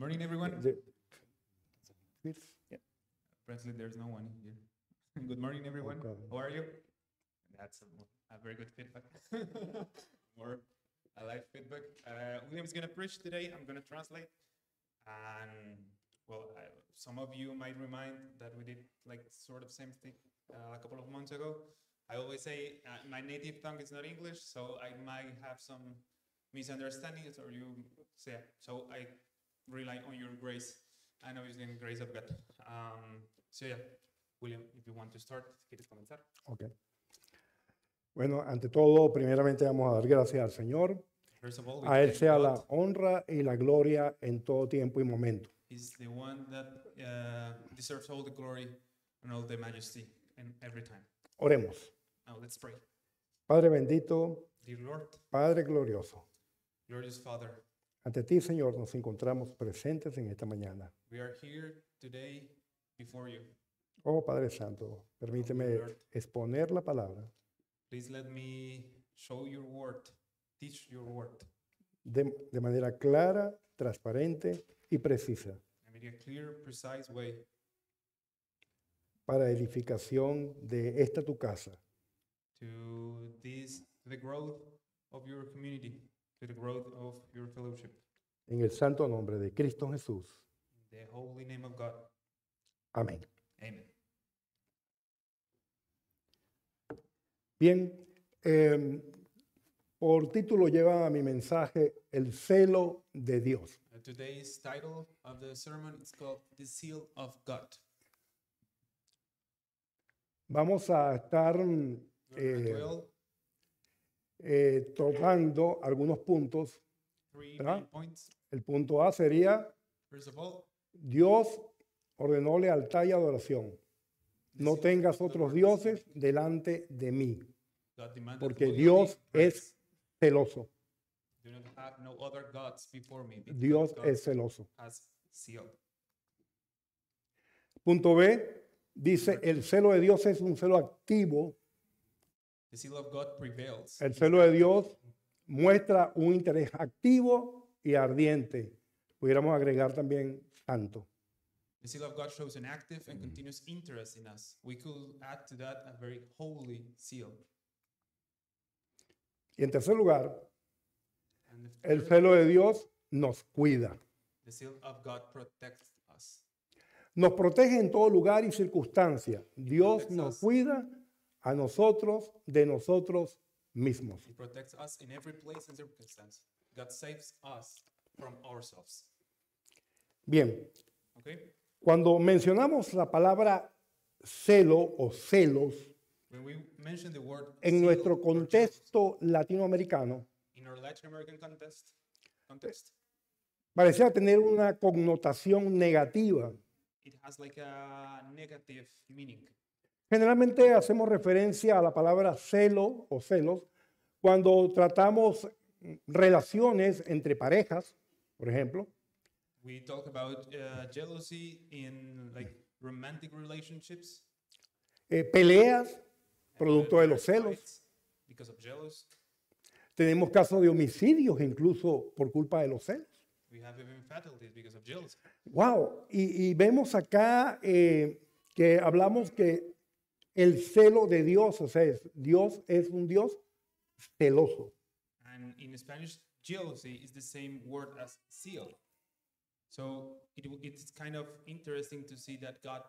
morning, everyone. The, yeah. Apparently, there's no one here. Good morning, everyone. Okay. Oh, How are you? That's a, a very good feedback. More live feedback. Uh, William's going to preach today. I'm going to translate. And well, I, some of you might remind that we did like sort of same thing uh, a couple of months ago. I always say uh, my native tongue is not English, so I might have some misunderstandings, or you say so. I rely on your grace and obviously in grace of God. Um, so yeah, William, if you want to start, ¿quieres comenzar? Okay. Bueno, ante todo, primeramente vamos a dar gracias al Señor. a Él sea la honra y la gloria en todo tiempo y momento. He's the one that uh, deserves all the glory and all the majesty and every time. Oremos. Now let's pray. Padre bendito, Dear Lord, Padre glorioso, glorious Father, ante ti, Señor, nos encontramos presentes en esta mañana. We are here today before you. Oh Padre Santo, permíteme exponer la palabra. Please let me show your word, teach your word. De, de manera clara, transparente y precisa. In a clear, precise way. Para edificación de esta tu casa. To this, the growth of your community to the growth of your fellowship. En el santo nombre de Cristo Jesús. In the holy name of God. Amén. Amen. Bien, eh, por título lleva a mi mensaje El celo de Dios. Uh, today's title of the sermon is called The Seal of God. Vamos a estar eh, eh, algunos puntos. El punto A sería, Dios ordenó lealtad y adoración. No tengas otros dioses delante de mí, porque Dios es celoso. Dios es celoso. Punto B dice, el celo de Dios es un celo activo el celo de Dios muestra un interés activo y ardiente. Pudiéramos agregar también tanto. The seal of God shows an active and continuous interest in us. We could add to that a very holy seal. Y en tercer lugar, el celo de Dios nos cuida. The seal of God protects us. Nos protege en todo lugar y circunstancia. Dios nos cuida a nosotros de nosotros mismos. He protects us in every place and circumstance. God saves us from ourselves. Bien. Okay. Cuando mencionamos la palabra celo o celos, When we mention the word en nuestro contexto latinoamericano, in our Latin American context, context, parecía tener una connotación negativa. It has like a negative meaning. Generalmente hacemos referencia a la palabra celo o celos cuando tratamos relaciones entre parejas, por ejemplo. peleas, producto de los celos. Tenemos casos de homicidios incluso por culpa de los celos. Wow, y, vemos acá eh, que hablamos que el celo de Dios, o sea, Dios es un Dios celoso. And in Spanish, jealousy is the same word as zeal. So it, it's kind of interesting to see that God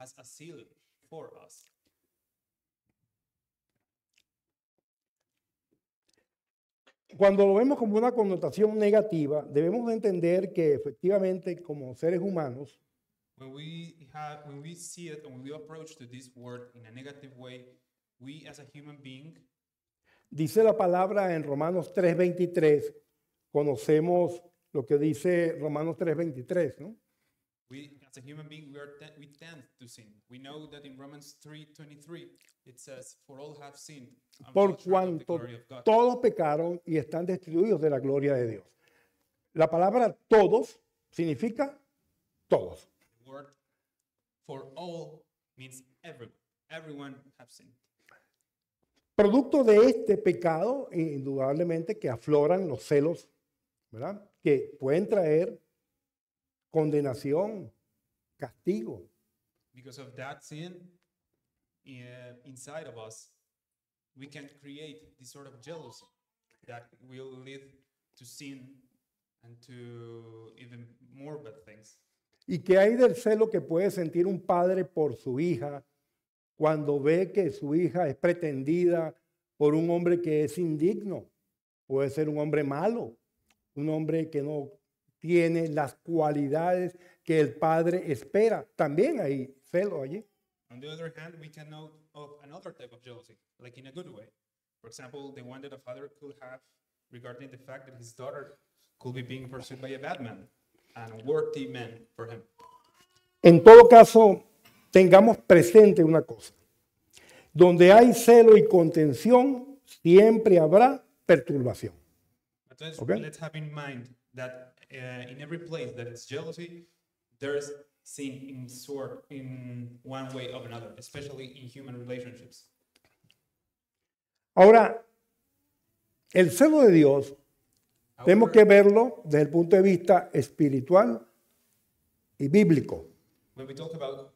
has a zeal for us. Cuando lo vemos como una connotación negativa, debemos entender que efectivamente como seres humanos When we have, when we see it and we approach to this word in a negative way, we as a human being. Dice la palabra en Romanos 3:23. Conocemos lo que dice Romanos 3:23, ¿no? We, as a human being, we, are we tend to sin. We know that in Romans 3:23 it says, "For all have sinned." Por cuanto todos pecaron y están destruidos de la gloria de Dios. La palabra todos significa todos for all means everyone. Everyone have sinned. Producto de este pecado, eh, indudablemente que afloran los celos, ¿verdad? Que pueden traer condenación, castigo. Because of that sin eh, inside of us, we can create this sort of jealousy that will lead to sin and to even more bad things. ¿Y qué hay del celo que puede sentir un padre por su hija cuando ve que su hija es pretendida por un hombre que es indigno? Puede ser un hombre malo, un hombre que no tiene las cualidades que el padre espera. También hay celo allí. On the other hand, we can note of another type of jealousy, like in a good way. For example, the one that a father could have regarding the fact that his daughter could be being pursued by a bad man and worthy men for him. En todo caso, tengamos presente una cosa. Donde hay celo y contención, siempre habrá perturbación. Entonces, okay? let's have in mind that uh, in every place that is jealousy, there's sin in sort in one way or another, especially in human relationships. Ahora, el celo de Dios tenemos que verlo desde el punto de vista espiritual y bíblico. When we talk about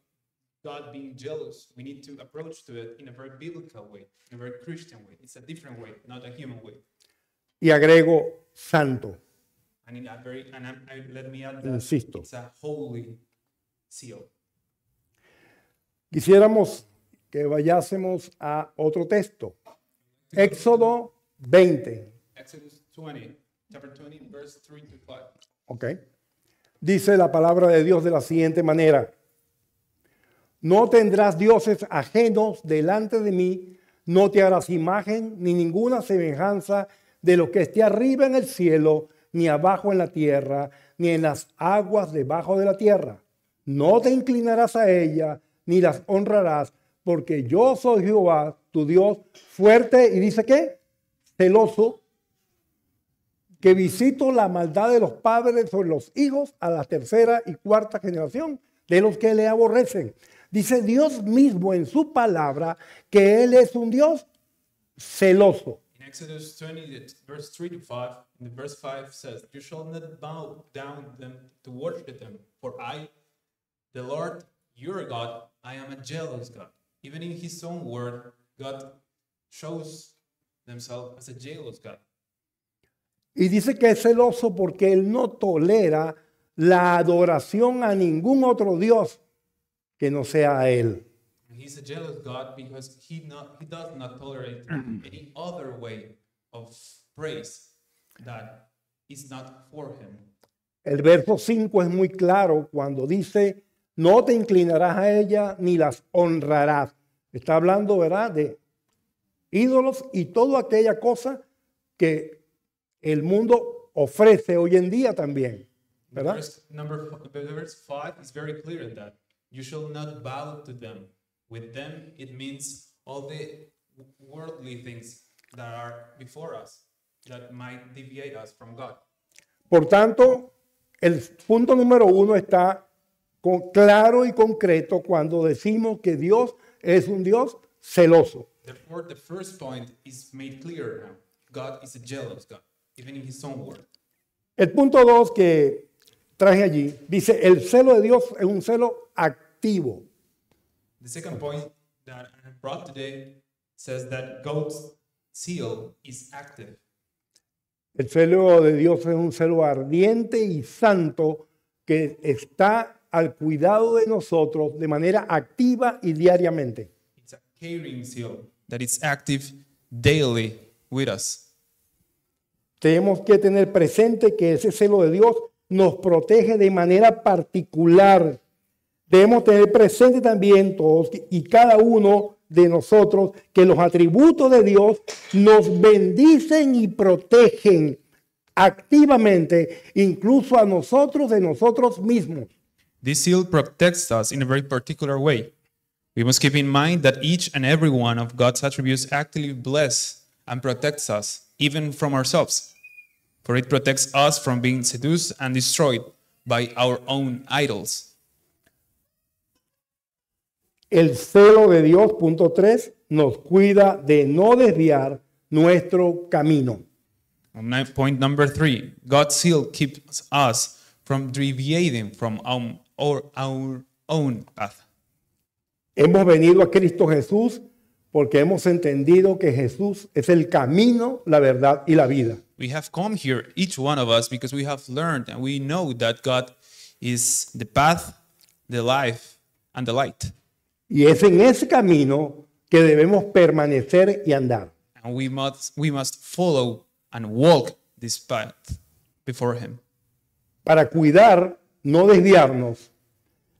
God being jealous, we need to approach to it in a very biblical way, in a very Christian way. It's a different way, not a human way. Y agrego santo. And in a very, and I, let me add that Insisto. it's a holy seal. Quisiéramos que vayásemos a otro texto. Éxodo 20. Exodus 20 chapter 20, 3 Ok. Dice la palabra de Dios de la siguiente manera. No tendrás dioses ajenos delante de mí, no te harás imagen ni ninguna semejanza de lo que esté arriba en el cielo, ni abajo en la tierra, ni en las aguas debajo de la tierra. No te inclinarás a ella, ni las honrarás, porque yo soy Jehová, tu Dios, fuerte y dice que celoso que visito la maldad de los padres sobre los hijos a la tercera y cuarta generación de los que le aborrecen. Dice Dios mismo en su palabra que Él es un Dios celoso. In Exodus 20, verse 3 to 5, in the verse 5 says, You shall not bow down them to worship them, for I, the Lord your God, I am a jealous God. Even in his own word, God shows himself as a jealous God. Y dice que es celoso porque él no tolera la adoración a ningún otro Dios que no sea a él. El verso 5 es muy claro cuando dice, no te inclinarás a ella ni las honrarás. Está hablando, ¿verdad?, de ídolos y toda aquella cosa que el mundo ofrece hoy en día también. ¿verdad? Verse, number, verse 5 is very clear in that. You shall not bow to them. With them, it means all the worldly things that are before us, that might deviate us from God. Por tanto, el punto número uno está con, claro y concreto cuando decimos que Dios es un Dios celoso. Therefore, the first point is made clear now. God is a jealous God. El punto 2 que traje allí dice, el celo de Dios es un celo activo. El celo de Dios es un celo ardiente y santo que está al cuidado de nosotros de manera activa y diariamente. that daily with us. Tenemos que tener presente que ese celo de Dios nos protege de manera particular. Debemos tener presente también todos y cada uno de nosotros que los atributos de Dios nos bendicen y protegen activamente, incluso a nosotros de nosotros mismos. This seal protects us in a very particular way. We must keep in mind that each and every one of God's attributes actively bless and protects us. even from ourselves. For it protects us from being seduced and destroyed by our own idols. El celo de Dios, punto tres nos cuida de no desviar nuestro camino. Point number 3. God's seal keeps us from deviating from our, our own path. Hemos venido a Cristo Jesús porque hemos entendido que Jesús es el camino, la verdad y la vida. We have come here, each one of us, because we have learned and we know that God is the path, the life, and the light. Y es en ese camino que debemos permanecer y andar. And we must, we must follow and walk this path before Him. Para cuidar, no desviarnos,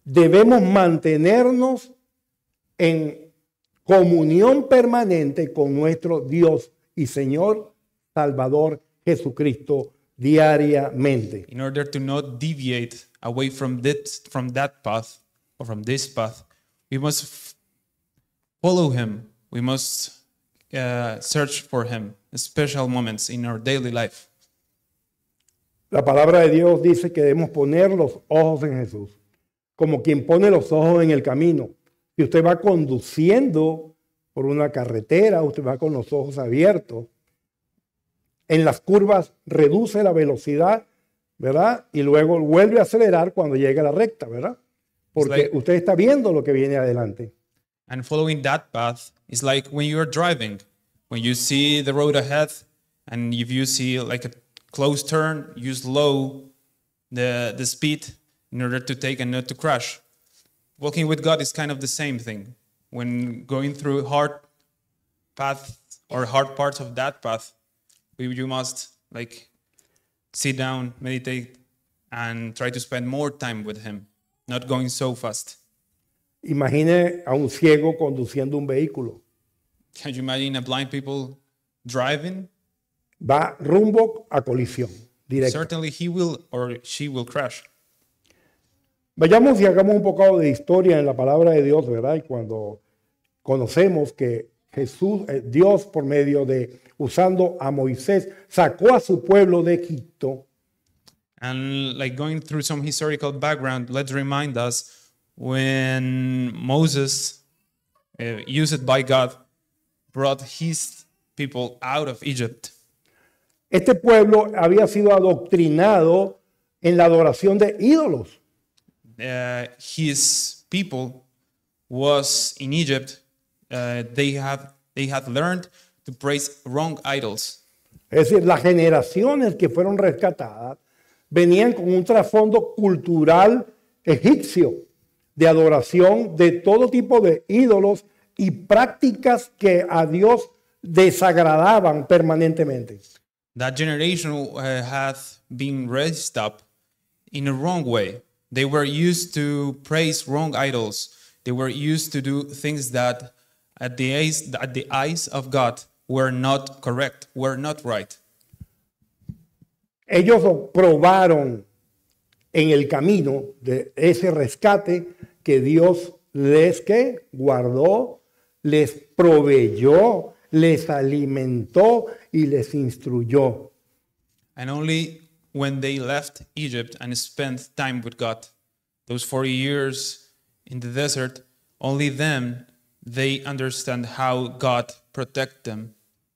debemos mantenernos en comunión permanente con nuestro Dios y Señor Salvador Jesucristo diariamente. In order to not deviate away from this, from that path or from this path, we must follow Him. We must uh, search for Him. Special moments in our daily life. La palabra de Dios dice que debemos poner los ojos en Jesús, como quien pone los ojos en el camino si usted va conduciendo por una carretera, usted va con los ojos abiertos. En las curvas reduce la velocidad, ¿verdad? Y luego vuelve a acelerar cuando llega a la recta, ¿verdad? Porque usted está viendo lo que viene adelante. And following that path is like when you are driving, when you see the road ahead, and if you see like a close turn, you slow the the speed in order to take and not to crash. Walking with God is kind of the same thing. When going through hard path or hard parts of that path, you must like sit down, meditate, and try to spend more time with Him, not going so fast. Imagine a un ciego conduciendo un vehículo. Can you imagine a blind people driving? Va rumbo a colisión Certainly he will or she will crash. Vayamos y hagamos un poco de historia en la palabra de Dios, ¿verdad? Y cuando conocemos que Jesús, eh, Dios por medio de, usando a Moisés, sacó a su pueblo de Egipto. And like going through some historical background, let's remind us when Moses, eh, used by God, brought his people out of Este pueblo había sido adoctrinado en la adoración de ídolos. Uh, his people was in Egypt, uh, they, they had learned to praise wrong idols. Es decir, las generaciones que fueron rescatadas venían con un trasfondo cultural egipcio de adoración de todo tipo de ídolos y prácticas que a Dios desagradaban permanentemente. That generation uh, been raised up in a wrong way. They were used to praise wrong idols. They were used to do things that, at the eyes, at the eyes of God, were not correct, were not right. Ellos probaron en el camino de ese rescate que Dios les que guardó, les proveyó, les alimentó y les instruyó. And only when they left Egypt and spent time with God. Those 40 years in the desert, only then they understand how God protect them,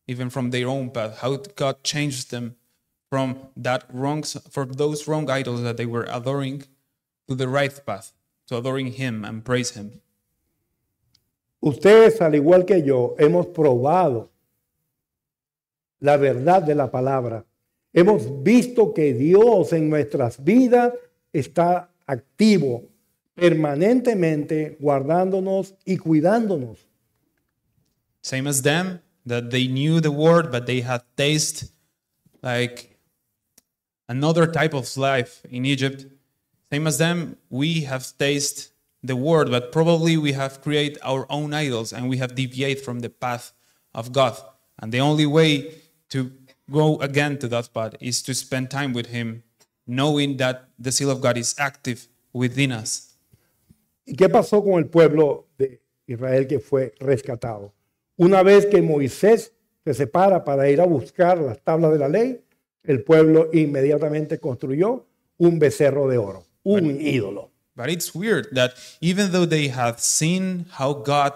even from their own path, how God changed them from that wrong, from those wrong idols that they were adoring to the right path, to adoring Him and praise Him. Ustedes, al igual que yo, hemos probado la verdad de la palabra. Hemos visto que Dios en nuestras vidas está activo permanentemente guardándonos y cuidándonos. Same as them, that they knew the word, but they had tasted like another type of life in Egypt. Same as them, we have tasted the word, but probably we have created our own idols and we have deviated from the path of God. And the only way to go again to that part is to spend time with Him, knowing that the seal of God is active within us. ¿Y qué pasó con el pueblo de Israel que fue rescatado? Una vez que Moisés se separa para ir a buscar las tablas de la ley, el pueblo inmediatamente construyó un becerro de oro, un but, ídolo. But it's weird that even though they had seen how God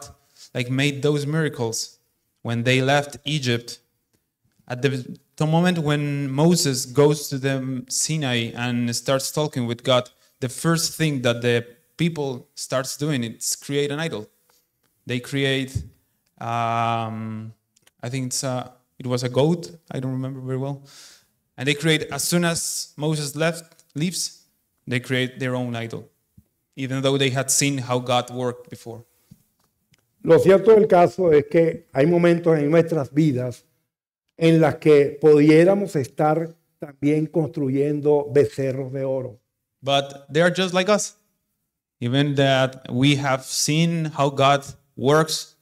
like made those miracles when they left Egypt, at the, the moment when Moses goes to the Sinai and starts talking with God, the first thing that the people starts doing is create an idol. They create, um, I think it's a, it was a goat. I don't remember very well. And they create as soon as Moses left leaves, they create their own idol, even though they had seen how God worked before. Lo cierto del caso es que hay momentos en nuestras vidas en las que pudiéramos estar también construyendo becerros de oro. But they are just like us. Even that we have seen how God works,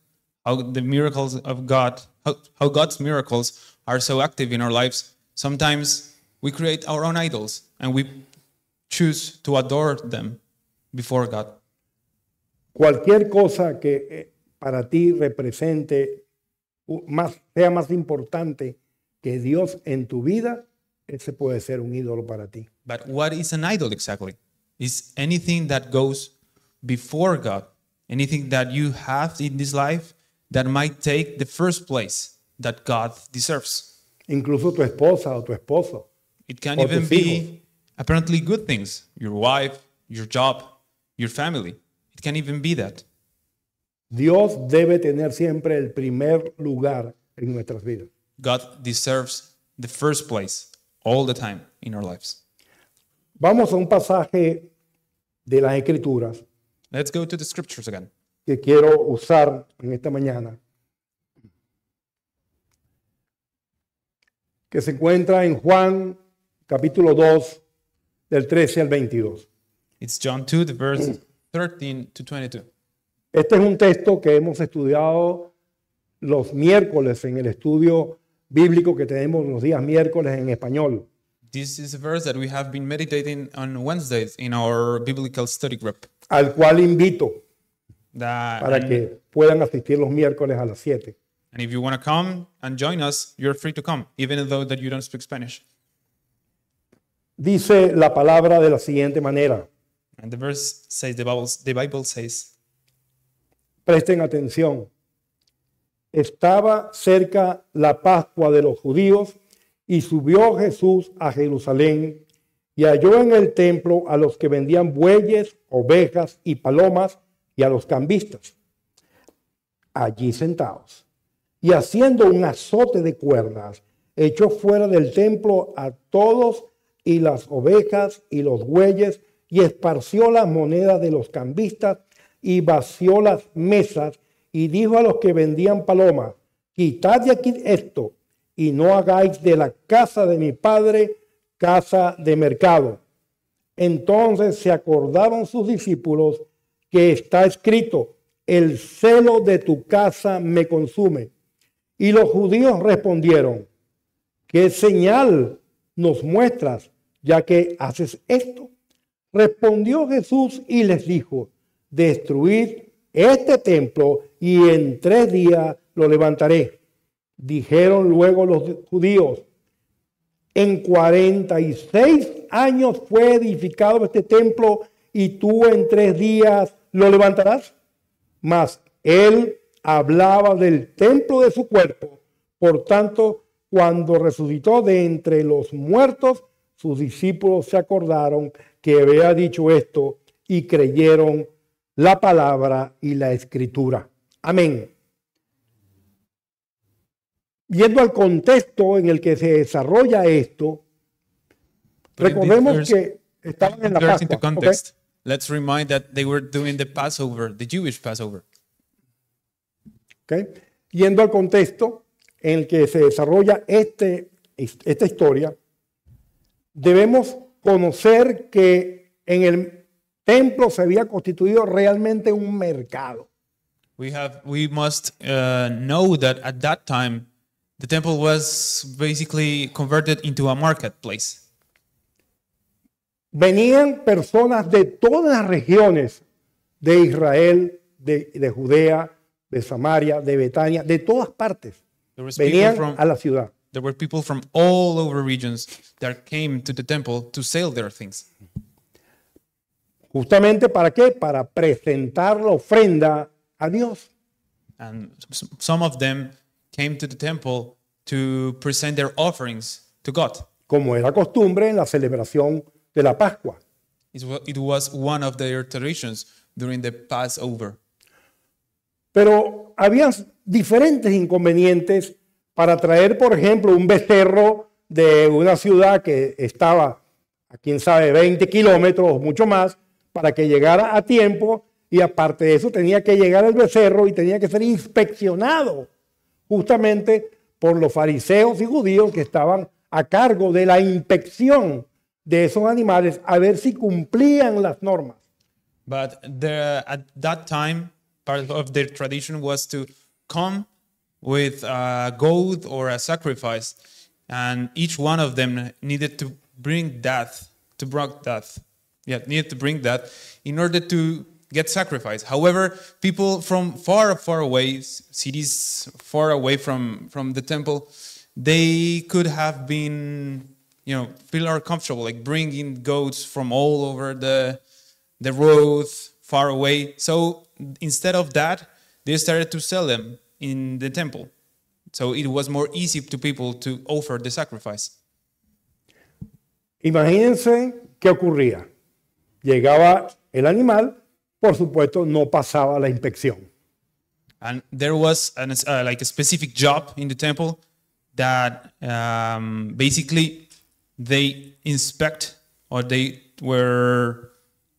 how the miracles of God, how, how God's miracles are so active in our lives. Sometimes we create our own idols and we choose to adore them before God. Cualquier cosa que eh, para ti represente más, sea más importante que Dios en tu vida, ese puede ser un ídolo para ti. But what is an idol exactly? Is anything that goes before God, anything that you have in this life that might take the first place that God deserves. Incluso tu esposa o tu esposo. It can even be apparently good things, your wife, your job, your family. It can even be that. Dios debe tener siempre el primer lugar en nuestras vidas. God deserves the first place all the time in our lives. Vamos a un pasaje de las escrituras Let's go to the scriptures again. que quiero usar en esta mañana. Que se encuentra en Juan capítulo 2 del 13 al 22. It's John 2 the verse 13 to 22. Este es un texto que hemos estudiado los miércoles en el estudio bíblico que tenemos los días miércoles en español. This is a verse that we have been meditating on Wednesdays in our biblical study group. Al cual invito that, para que puedan asistir los miércoles a las 7. And if you want to come and join us, you're free to come, even though that you don't speak Spanish. Dice la palabra de la siguiente manera. And the verse says the Bible, the Bible says Presten atención. Estaba cerca la Pascua de los judíos y subió Jesús a Jerusalén y halló en el templo a los que vendían bueyes, ovejas y palomas y a los cambistas. Allí sentados. Y haciendo un azote de cuerdas, echó fuera del templo a todos y las ovejas y los bueyes y esparció las monedas de los cambistas y vació las mesas y dijo a los que vendían palomas, quitad de aquí esto y no hagáis de la casa de mi padre casa de mercado. Entonces se acordaron sus discípulos que está escrito, el celo de tu casa me consume. Y los judíos respondieron, ¿qué señal nos muestras ya que haces esto? Respondió Jesús y les dijo, Destruir este templo y en tres días lo levantaré. Dijeron luego los judíos, en 46 años fue edificado este templo y tú en tres días lo levantarás. Mas él hablaba del templo de su cuerpo. Por tanto, cuando resucitó de entre los muertos, sus discípulos se acordaron que había dicho esto y creyeron la palabra y la escritura. Amén. Yendo al contexto en el que se desarrolla esto, recordemos que estaban en la Pascua. Let's remind that they were doing the Passover, the Jewish Passover. Okay. Yendo al contexto en el que se desarrolla este, esta historia, debemos conocer que en el templo se había constituido realmente un mercado. We have we must uh, know that at that time the temple was basically converted into a marketplace. Venían personas de todas las regiones de Israel, de, de Judea, de Samaria, de Betania, de todas partes. Venían a la ciudad. There were people from all over regions that came to the temple to sell their things. Justamente para qué? Para presentar la ofrenda a Dios. some of Como era costumbre en la celebración de la Pascua. Pero había diferentes inconvenientes para traer, por ejemplo, un becerro de una ciudad que estaba a quién sabe 20 kilómetros o mucho más para que llegara a tiempo y aparte de eso tenía que llegar el becerro y tenía que ser inspeccionado justamente por los fariseos y judíos que estaban a cargo de la inspección de esos animales a ver si cumplían las normas. But at that time, part of their tradition was to come with a uh, goat or a sacrifice, and each one of them needed to bring death, to bring death. yeah, needed to bring that in order to get sacrificed. However, people from far, far away, cities far away from, from the temple, they could have been, you know, feel uncomfortable comfortable, like bringing goats from all over the, the road, far away. So instead of that, they started to sell them in the temple. So it was more easy to people to offer the sacrifice. Imagínense qué ocurría. Llegaba el animal, por supuesto, no pasaba la inspección. And there was an, uh, like a specific job in the temple that um, basically they inspect or they were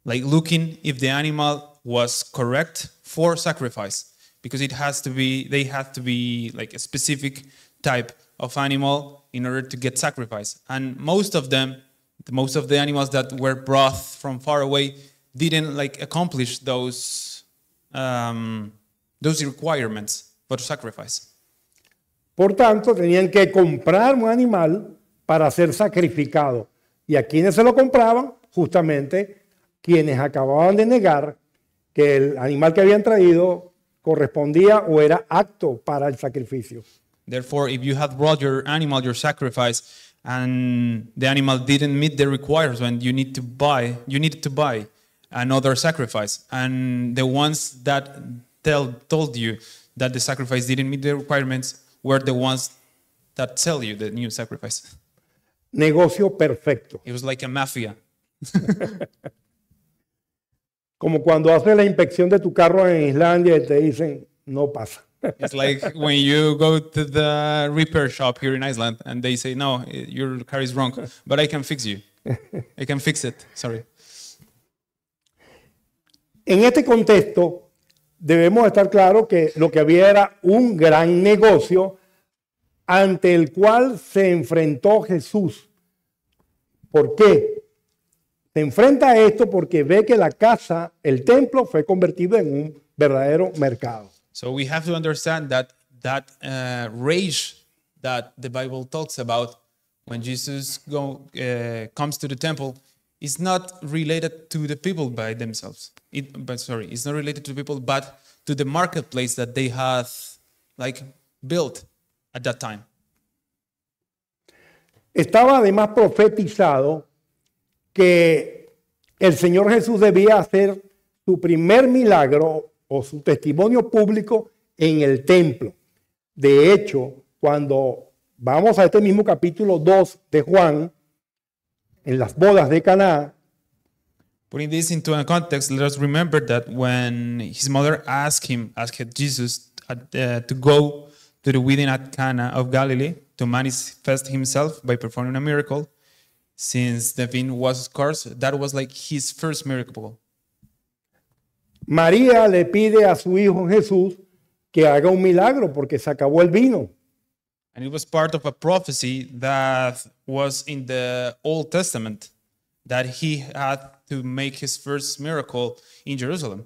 like looking if the animal was correct for sacrifice because it has to be they have to be like a specific type of animal in order to get sacrifice and most of them most of the animals that were brought from far away didn't like accomplish those um, those requirements for sacrifice. Por tanto, tenían que comprar un animal para ser sacrificado. Y a quienes se lo compraban, justamente quienes acababan de negar que el animal que habían traído correspondía o era apto para el sacrificio. Therefore, if you had brought your animal, your sacrifice, and the animal didn't meet the requirements. you need to buy you need to buy another sacrifice and the ones that tell told you that the sacrifice didn't meet the requirements were the ones that tell you the new sacrifice negocio perfecto it was like a mafia como cuando haces la inspección de tu carro en Islandia y te dicen no pasa it's like when you go to repair shop here in Iceland and they no, your car is wrong, but I can fix Sorry. En este contexto, debemos estar claro que lo que había era un gran negocio ante el cual se enfrentó Jesús. ¿Por qué? Se enfrenta a esto porque ve que la casa, el templo, fue convertido en un verdadero mercado. So we have to understand that that uh, rage that the Bible talks about when Jesus go, uh, comes to the temple is not related to the people by themselves. It, but sorry, it's not related to people, but to the marketplace that they had like built at that time. Estaba además profetizado que el Señor Jesús debía hacer su primer milagro o su testimonio público en el templo. De hecho, cuando vamos a este mismo capítulo 2 de Juan, en las bodas de Caná, Putting this into a context, let us remember that when his mother asked him, asked Jesus uh, uh to go to the wedding at Cana of Galilee to manifest himself by performing a miracle, since the vine was scarce, that was like his first miracle. María le pide a su hijo Jesús que haga un milagro porque se acabó el vino. And it was part of a prophecy that was in the Old Testament that he had to make his first miracle in Jerusalem.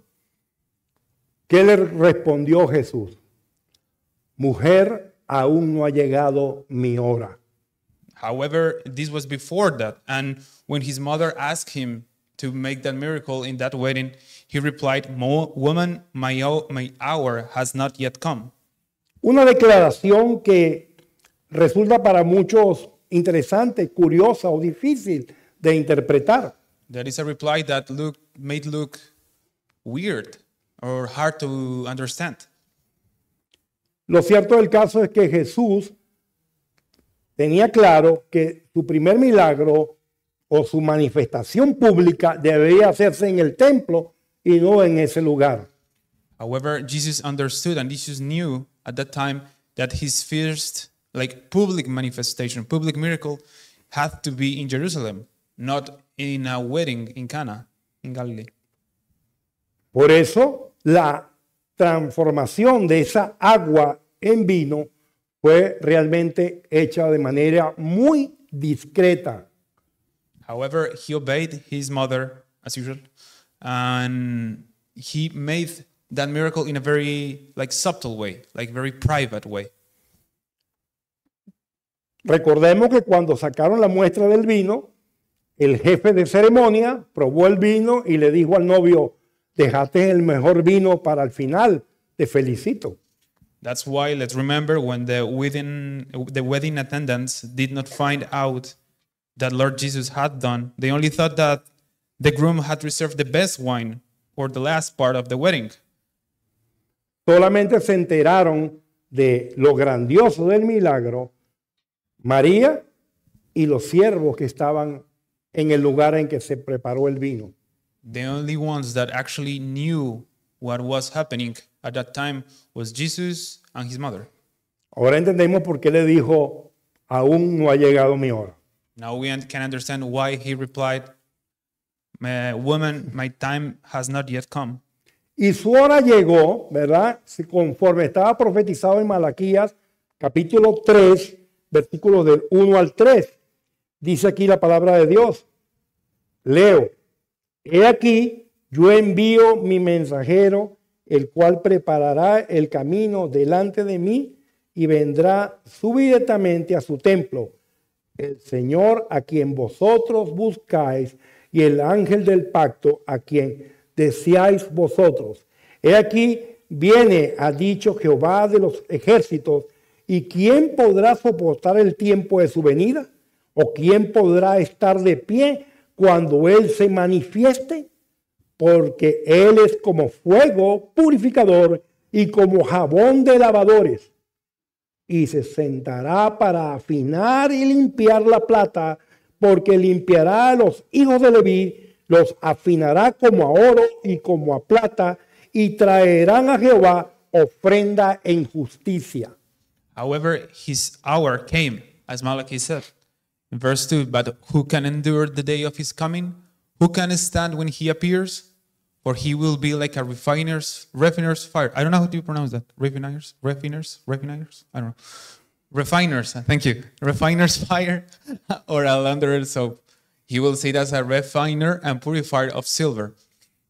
¿Qué le respondió Jesús? Mujer, aún no ha llegado mi hora. However, this was before that. And when his mother asked him, to make that miracle in that wedding, he replied, Woman, my, my hour has not yet come. Una declaración que resulta para muchos interesante, curiosa o difícil de interpretar. That is a reply that look, made look weird or hard to understand. Lo cierto del caso es que Jesús tenía claro que su primer milagro o su manifestación pública debería hacerse en el templo y no en ese lugar. However, Jesus understood and Jesus knew at that time that his first like public manifestation, public miracle had to be in Jerusalem, not in a wedding in Cana, in Galilee. Por eso la transformación de esa agua en vino fue realmente hecha de manera muy discreta. However, he obeyed his mother as usual, and he made that miracle in a very like subtle way, like very private way. Recordemos que cuando sacaron la muestra del vino, el jefe de ceremonia probó el vino y le dijo al novio, "Déjate el mejor vino para el final, te felicito." That's why let's remember when the wedding, the wedding attendants did not find out that Lord Jesus had done. They only thought that the groom had reserved the best wine for the last part of the wedding. Solamente se enteraron de lo grandioso del milagro María y los siervos que estaban en el lugar en que se preparó el vino. The only ones that actually knew what was happening at that time was Jesus and his mother. Ahora entendemos por qué le dijo, aún no ha llegado mi hora. can my time has Y su hora llegó, ¿verdad? Conforme estaba profetizado en Malaquías, capítulo 3, versículos del 1 al 3. Dice aquí la palabra de Dios. Leo, he aquí, yo envío mi mensajero, el cual preparará el camino delante de mí y vendrá subidamente a su templo el Señor a quien vosotros buscáis y el ángel del pacto a quien deseáis vosotros. He aquí, viene, ha dicho Jehová de los ejércitos, ¿y quién podrá soportar el tiempo de su venida? ¿O quién podrá estar de pie cuando Él se manifieste? Porque Él es como fuego purificador y como jabón de lavadores y se sentará para afinar y limpiar la plata, porque limpiará los hijos de Leví, los afinará como a oro y como a plata, y traerán a Jehová ofrenda en justicia. However, his hour came, as Malachi said verse 2, but who can endure the day of his coming? Who can stand when he appears? for he will be like a refiner's refiner's fire. I don't know how do you pronounce that. Refiners, refiners, refiners. I don't know. Refiners. Uh, thank you. Refiner's fire, or a launderer's soap. He will sit as a refiner and purifier of silver.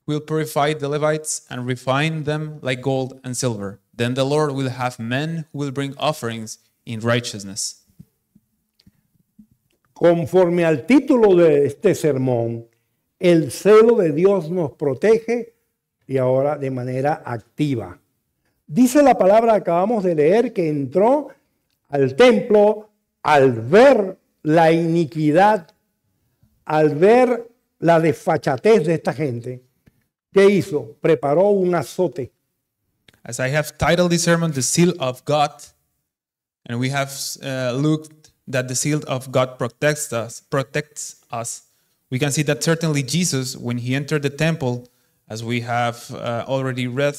Will purify the Levites and refine them like gold and silver. Then the Lord will have men who will bring offerings in righteousness. Conforme al título de este sermón, El celo de Dios nos protege y ahora de manera activa. Dice la palabra, acabamos de leer, que entró al templo al ver la iniquidad, al ver la desfachatez de esta gente. ¿Qué hizo? Preparó un azote. As I have titled this sermon, The Seal of God, and we have uh, looked that the seal of God protects us, protects us. we can see that certainly Jesus, when he entered the temple, as we have uh, already read,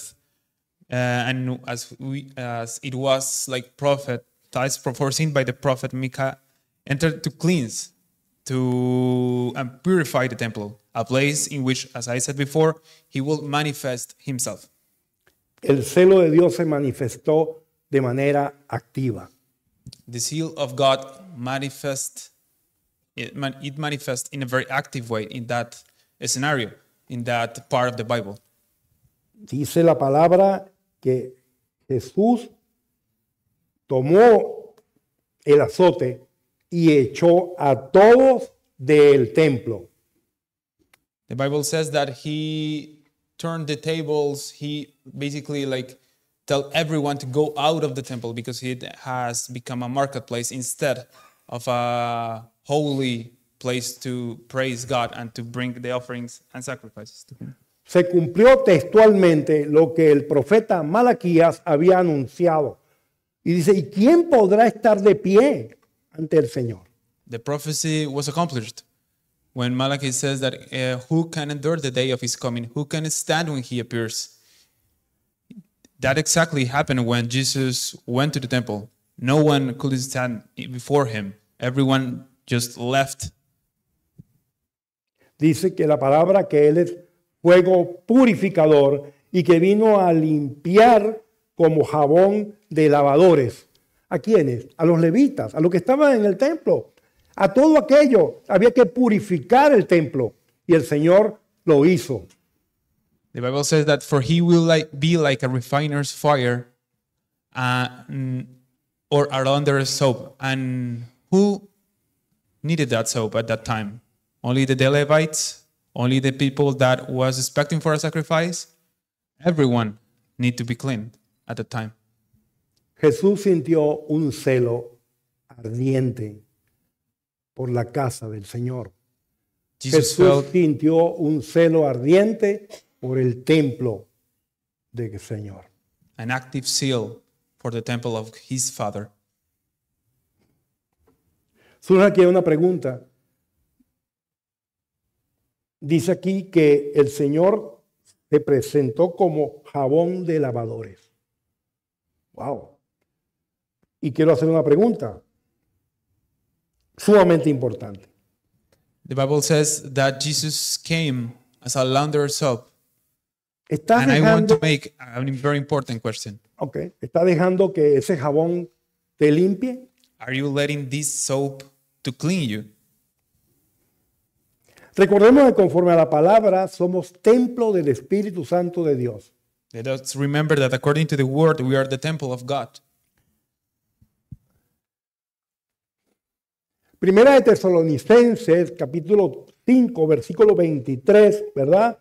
uh, and as we as it was like prophesized, foreseen by the prophet Micah, entered to cleanse, to and purify the temple, a place in which, as I said before, he will manifest himself. El celo de Dios se manifestó de manera activa. The seal of God manifest it, man, it manifests in a very active way in that scenario, in that part of the Bible. Dice la palabra que Jesús tomó el azote y echó a todos del templo. The Bible says that he turned the tables. He basically like tell everyone to go out of the temple because it has become a marketplace instead of a holy place to praise God and to bring the offerings and sacrifices to him. Se cumplió textualmente lo que el profeta Malaquías había anunciado. Y dice, ¿y quién podrá estar de pie ante el Señor? The prophecy was accomplished when Malachi says that uh, who can endure the day of his coming? Who can stand when he appears? That exactly happened when Jesus went to the temple. No one could stand before him. Everyone left. Dice que la palabra que él es fuego purificador y que vino a limpiar como jabón de lavadores. ¿A quiénes? A los levitas, a los que estaban en el templo, a todo aquello. Había que purificar el templo y el Señor lo hizo. The Bible says that for he will be like a refiner's fire uh, or a launderer's soap. And who needed that soap at that time. Only the Delevites, only the people that was expecting for a sacrifice, everyone need to be cleaned at the time. Jesús sintió un celo ardiente por la casa del Señor. Jesus Jesús felt, sintió un celo ardiente por el templo del Señor. An active zeal for the temple of his Father. Surge aquí una pregunta. Dice aquí que el Señor se presentó como jabón de lavadores. Wow. Y quiero hacer una pregunta sumamente importante. The Bible says that Jesus came as a launderer's soap. Está And dejando, I want to make a very important question. Okay. ¿Está dejando que ese jabón te limpie? Are you letting this soap clean Recordemos que conforme a la palabra somos templo del Espíritu Santo de Dios. Primera de Tesalonicenses, capítulo 5, versículo 23, ¿verdad?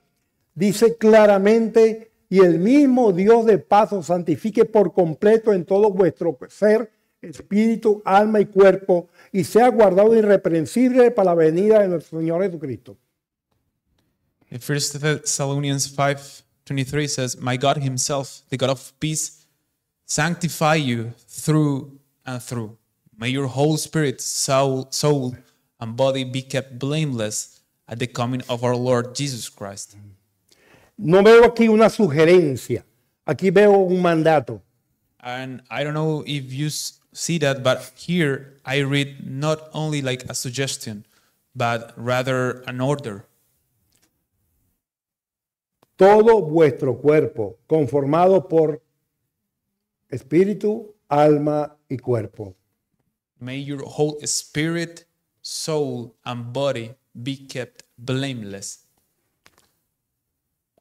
Dice claramente, y el mismo Dios de paz os santifique por completo en todo vuestro ser, espíritu, alma y cuerpo, y sea guardado irreprensible para la venida de nuestro Señor Jesucristo. In 1 Thessalonians 5:23 says, "My God himself, the God of peace, sanctify you through and through. May your whole spirit, soul, soul and body be kept blameless at the coming of our Lord Jesus Christ." No veo aquí una sugerencia. Aquí veo un mandato. And I don't know if you see that, but here I read not only like a suggestion, but rather an order. Todo vuestro cuerpo, conformado por espíritu, alma y cuerpo. May your whole spirit, soul, and body be kept blameless.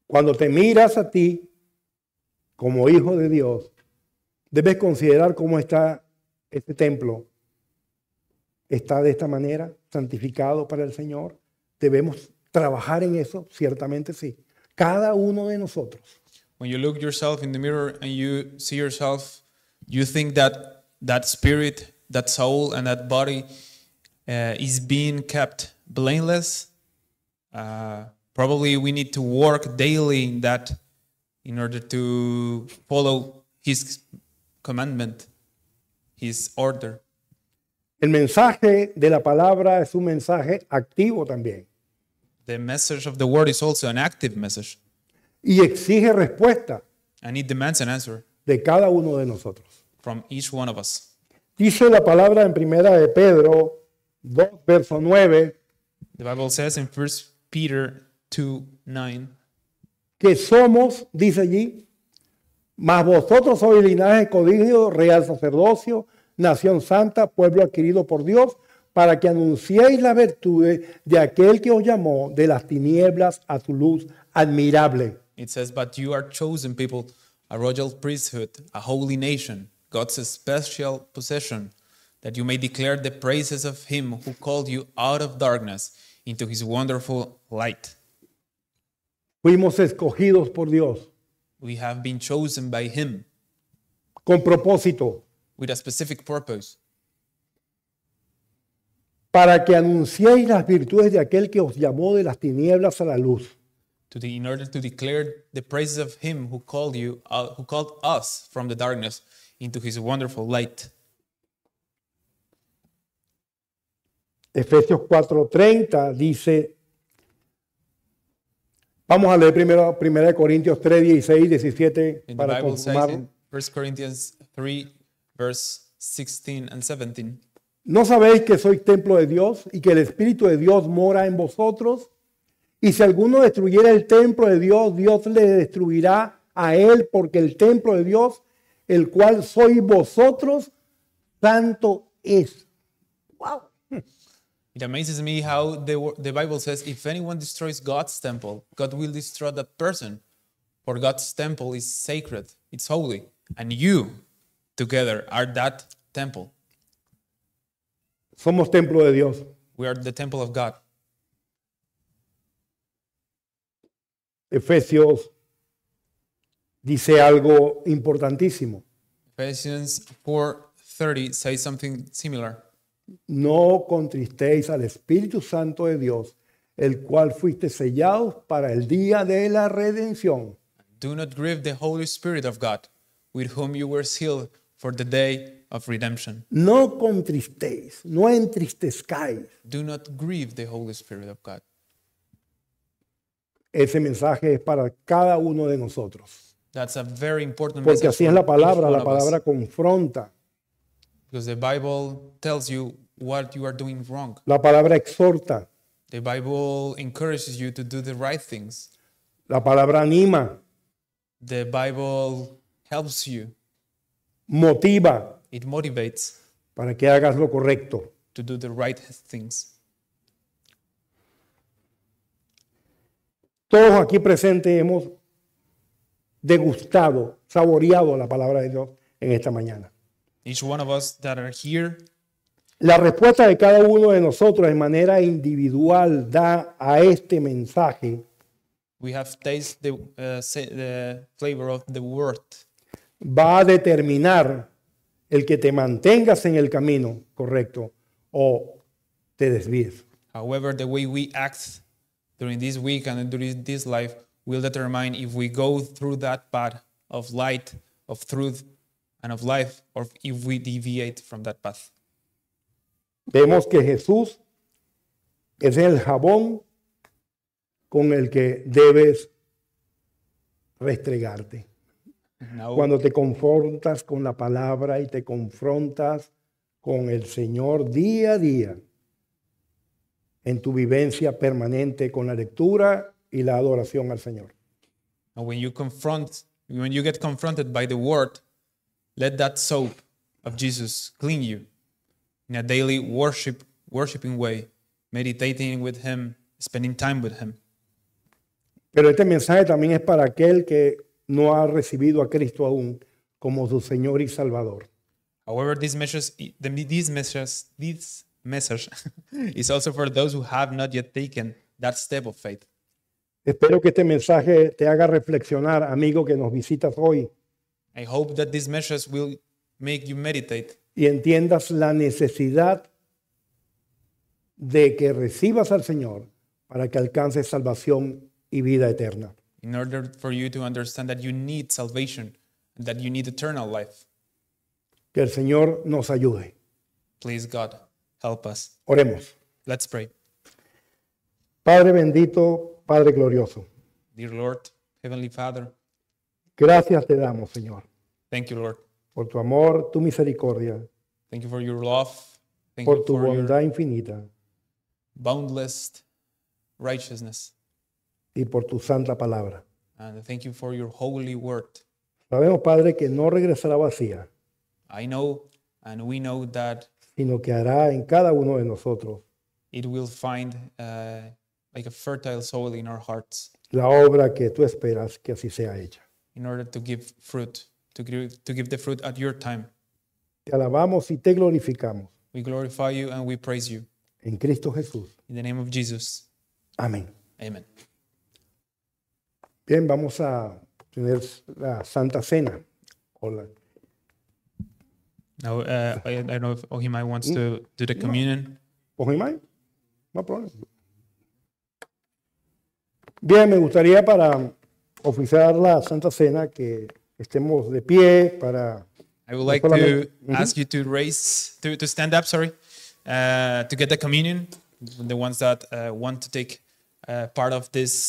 Cuando te miras a ti como hijo de Dios, debes considerar cómo está este templo está de esta manera, santificado para el Señor. Debemos trabajar en eso, ciertamente sí. Cada uno de nosotros. When you look yourself in the mirror and you see yourself, you think that that spirit, that soul and that body uh, is being kept blameless. Uh, probably we need to work daily in that in order to follow his commandment. his order. El mensaje de la palabra es un mensaje activo también. The message of the word is also an active message. Y exige respuesta And it demands an answer de cada uno de nosotros. from each one of us. Dice la palabra en primera de Pedro 2, verso 9, The Bible says in 1 Peter 2 que somos, dice allí, mas vosotros sois linaje escogido, real sacerdocio, nación santa, pueblo adquirido por Dios, para que anunciéis la virtud de aquel que os llamó de las tinieblas a su luz admirable. It says, But you are chosen people, a royal priesthood, a holy nation, God's especial possession, that you may declare the praises of him who called you out of darkness into his wonderful light. Fuimos escogidos por Dios. We have been chosen by him. Con propósito. With a specific purpose. Para que anunciéis las virtudes de aquel que os llamó de las tinieblas a la luz. To in order to declare the praises of him who called you, uh, who called us from the darkness into his wonderful light. Efesios 4:30 dice Vamos a leer primero 1 Corintios 3, 16, 17 para confirmar. 1 Corinthians 3, verse 16 17. ¿No sabéis que sois templo de Dios y que el Espíritu de Dios mora en vosotros? Y si alguno destruyera el templo de Dios, Dios le destruirá a él, porque el templo de Dios, el cual sois vosotros, tanto es. ¡Wow! It amazes me how the, the Bible says, if anyone destroys God's temple, God will destroy that person. For God's temple is sacred, it's holy. And you together are that temple. Somos templo de Dios. We are the temple of God. Efesios dice algo importantísimo. Ephesians 4:30 says something similar. no contristéis al Espíritu Santo de Dios, el cual fuiste sellados para el día de la redención. Do not grieve the Holy Spirit of God, with whom you were sealed for the day of redemption. No contristéis, no entristezcáis. Do not grieve the Holy Spirit of God. Ese mensaje es para cada uno de nosotros. That's a very important Porque así es la palabra, la palabra confronta. Because the Bible tells you what you are doing wrong. La palabra exhorta. The Bible encourages you to do the right things. La palabra anima. The Bible helps you. Motiva. It motivates. Para que hagas lo correcto. To do the right things. Todos aquí presentes hemos degustado, saboreado la palabra de Dios en esta mañana each one of us that are here. La respuesta de cada uno de nosotros de manera individual da a este mensaje. We have tasted uh, the, flavor of the word. Va a determinar el que te mantengas en el camino correcto o te desvíes. However, the way we act during this week and during this life will determine if we go through that path of light, of truth, and of life or if we deviate from that path. Vemos que Jesús es el jabón con el que debes restregarte. Cuando te confrontas con la palabra y te confrontas con el Señor día a día, en tu vivencia permanente con la lectura y la adoración al Señor. you confront, when you get confronted by the word Let that soap of Jesus clean you in a daily worship, worshiping way, meditating with Him, spending time with Him. Pero este mensaje también es para aquel que no ha recibido a Cristo aún como su Señor y Salvador. However, this message, this message, this message is also for those who have not yet taken that step of faith. Espero que este mensaje te haga reflexionar, amigo que nos visitas hoy I hope that these measures will make you meditate. Y entiendas la necesidad de que recibas al Señor para que alcances salvación y vida eterna. In order for you to understand that you need salvation, that you need eternal life. Que el Señor nos ayude. Please God, help us. Oremos. Let's pray. Padre bendito, Padre glorioso. Dear Lord, Heavenly Father. Gracias te damos, Señor. Thank you, Lord. Por tu amor, tu misericordia. Thank you for your love. Thank por tu for bondad infinita. Boundless righteousness. Y por tu santa palabra. And thank you for your holy word. Sabemos, Padre, que no regresará vacía. I know and we know that sino que hará en cada uno de nosotros. It will find uh, like a fertile soil in our hearts. La obra que tú esperas que así sea hecha in order to give fruit, to give, to give the fruit at your time. Te alabamos y te glorificamos. We glorify you and we praise you. En Cristo Jesús. In the name of Jesus. Amén. Amen. Bien, vamos a tener la Santa Cena. Hola. Now, uh, I, I don't know if Ohimai wants to mm. do the communion. Ohimai? No problem. Bien, me gustaría para oficiar la Santa Cena, que estemos de pie para... I would like to ask you to raise, to, stand up, sorry, uh, to get the communion, the ones that uh, want to take uh, part of this